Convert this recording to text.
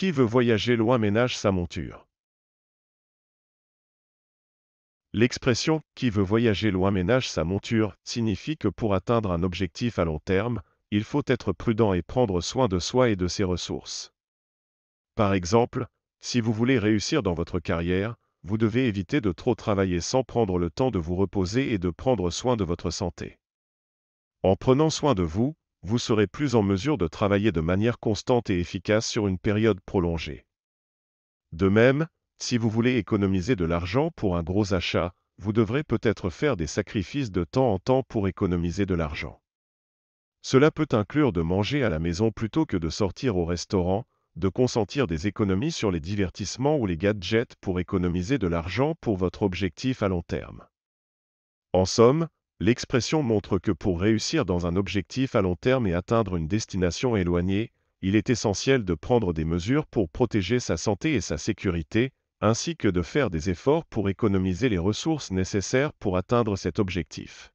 Qui veut voyager loin ménage sa monture. L'expression qui veut voyager loin ménage sa monture signifie que pour atteindre un objectif à long terme, il faut être prudent et prendre soin de soi et de ses ressources. Par exemple, si vous voulez réussir dans votre carrière, vous devez éviter de trop travailler sans prendre le temps de vous reposer et de prendre soin de votre santé. En prenant soin de vous, vous serez plus en mesure de travailler de manière constante et efficace sur une période prolongée. De même, si vous voulez économiser de l'argent pour un gros achat, vous devrez peut-être faire des sacrifices de temps en temps pour économiser de l'argent. Cela peut inclure de manger à la maison plutôt que de sortir au restaurant, de consentir des économies sur les divertissements ou les gadgets pour économiser de l'argent pour votre objectif à long terme. En somme, L'expression montre que pour réussir dans un objectif à long terme et atteindre une destination éloignée, il est essentiel de prendre des mesures pour protéger sa santé et sa sécurité, ainsi que de faire des efforts pour économiser les ressources nécessaires pour atteindre cet objectif.